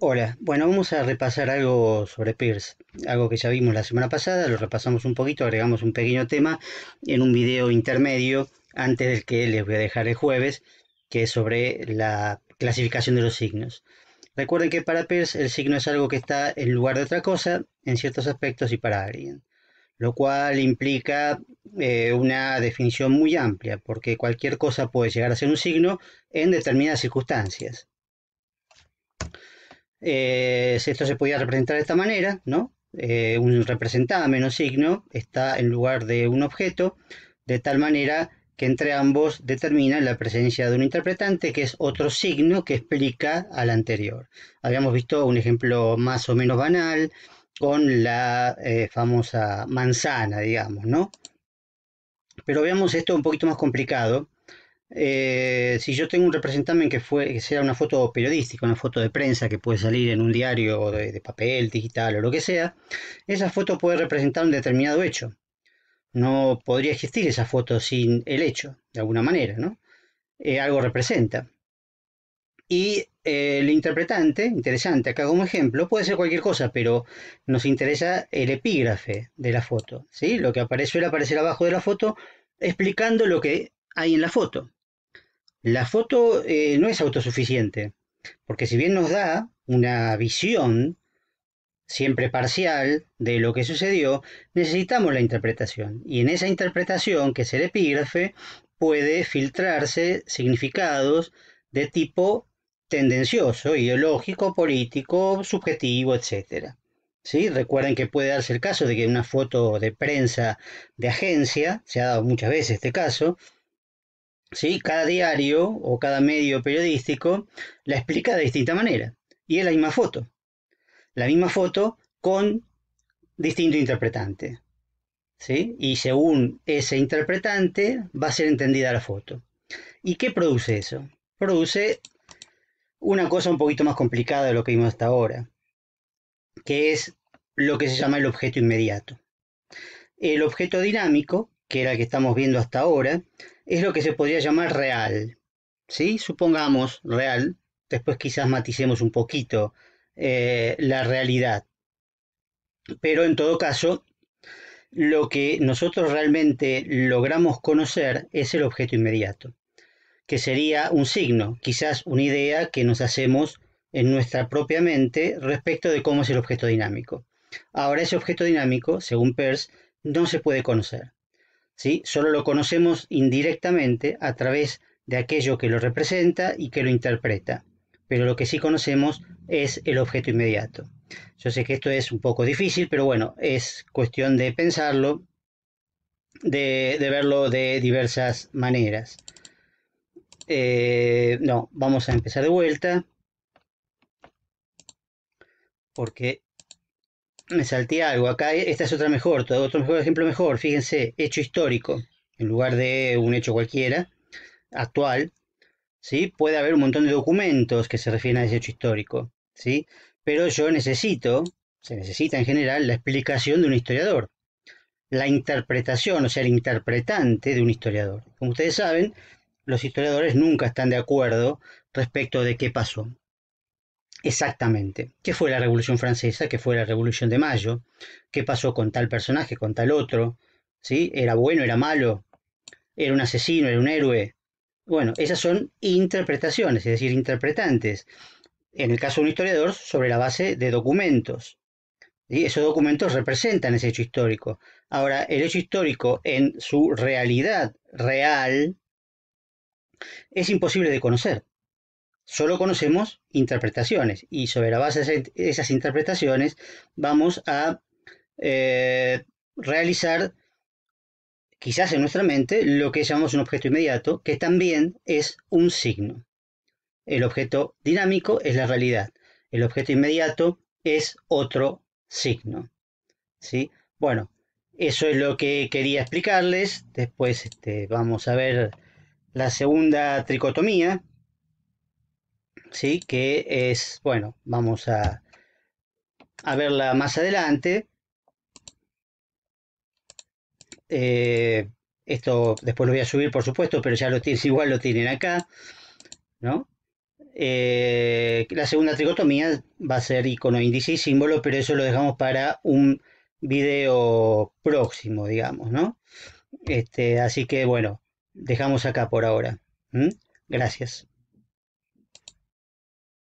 Hola, bueno, vamos a repasar algo sobre Pierce, algo que ya vimos la semana pasada, lo repasamos un poquito, agregamos un pequeño tema en un video intermedio antes del que les voy a dejar el jueves, que es sobre la clasificación de los signos. Recuerden que para Pierce el signo es algo que está en lugar de otra cosa en ciertos aspectos y para alguien, lo cual implica eh, una definición muy amplia, porque cualquier cosa puede llegar a ser un signo en determinadas circunstancias. Eh, esto se podía representar de esta manera, ¿no? Eh, un representado menos signo está en lugar de un objeto, de tal manera que entre ambos determina la presencia de un interpretante, que es otro signo que explica al anterior. Habíamos visto un ejemplo más o menos banal con la eh, famosa manzana, digamos, ¿no? Pero veamos esto un poquito más complicado, eh, si yo tengo un representante que, fue, que sea una foto periodística, una foto de prensa que puede salir en un diario de, papel, digital o lo que sea, esa foto puede representar un determinado hecho. No podría existir esa foto sin el hecho, de alguna manera, eh, algo representa. Y eh, el interpretante, interesante acá como ejemplo, puede ser cualquier cosa, pero nos interesa el epígrafe de la foto, ¿sí? Lo que aparece, era aparecer abajo de la foto explicando lo que hay en la foto. La foto eh, no es autosuficiente, porque si bien nos da una visión siempre parcial de lo que sucedió, necesitamos la interpretación. Y en esa interpretación, que es el epígrafe, puede filtrarse significados de tipo tendencioso, ideológico, político, subjetivo, etc. ¿Sí? Recuerden que puede darse el caso de que una foto de prensa de agencia, se ha dado muchas veces este caso, cada diario o cada medio periodístico la explica de distinta manera. Y es la misma foto. La misma foto con distinto interpretante. ¿sí? Y según ese interpretante va a ser entendida la foto. ¿Y qué produce eso? Produce una cosa un poquito más complicada de lo que vimos hasta ahora, que es lo que se llama el objeto inmediato. El objeto dinámico, que era el que estamos viendo hasta ahora, es lo que se podría llamar real. ¿Sí? Supongamos real, después quizás maticemos un poquito eh, la realidad. Pero en todo caso, lo que nosotros realmente logramos conocer es el objeto inmediato, que sería un signo, quizás una idea que nos hacemos en nuestra propia mente respecto de cómo es el objeto dinámico. Ahora ese objeto dinámico, según Peirce, no se puede conocer. ¿sí? Solo lo conocemos indirectamente a través de aquello que lo representa y que lo interpreta. Pero lo que sí conocemos es el objeto inmediato. Yo sé que esto es un poco difícil, pero bueno, es cuestión de pensarlo, de, verlo de diversas maneras. Eh, no, vamos a empezar de vuelta. Porque me salté algo. Acá eh, esta es otra mejor, otro mejor ejemplo mejor. Fíjense, hecho histórico, en lugar de un hecho cualquiera, actual. ¿sí? Puede haber un montón de documentos que se refieren a ese hecho histórico. ¿sí? Pero yo necesito, se necesita en general, la explicación de un historiador. La interpretación, o sea, el interpretante de un historiador. Como ustedes saben, los historiadores nunca están de acuerdo respecto de qué pasó exactamente qué fue la Revolución Francesa, qué fue la Revolución de Mayo, qué pasó con tal personaje, con tal otro, ¿sí? ¿Era bueno, era malo? ¿Era un asesino, era un héroe? Bueno, esas son interpretaciones, es decir, interpretantes. En el caso de un historiador, sobre la base de documentos. Y Esos documentos representan ese hecho histórico. Ahora, el hecho histórico en su realidad real es imposible de conocer. Solo conocemos interpretaciones y sobre la base de esas interpretaciones vamos a eh, realizar quizás en nuestra mente lo que llamamos un objeto inmediato, que también es un signo. El objeto dinámico es la realidad. El objeto inmediato es otro signo. ¿sí? Bueno, eso es lo que quería explicarles. Después este, vamos a ver la segunda tricotomía, ¿sí? que es, bueno, vamos a, verla más adelante. Eh, esto después lo voy a subir, por supuesto, pero ya lo tienes, igual lo tienen acá, ¿no? Eh, la segunda tricotomía va a ser icono, índice y símbolo, pero eso lo dejamos para un video próximo, digamos, ¿no? Este, así que bueno, dejamos acá por ahora. Gracias.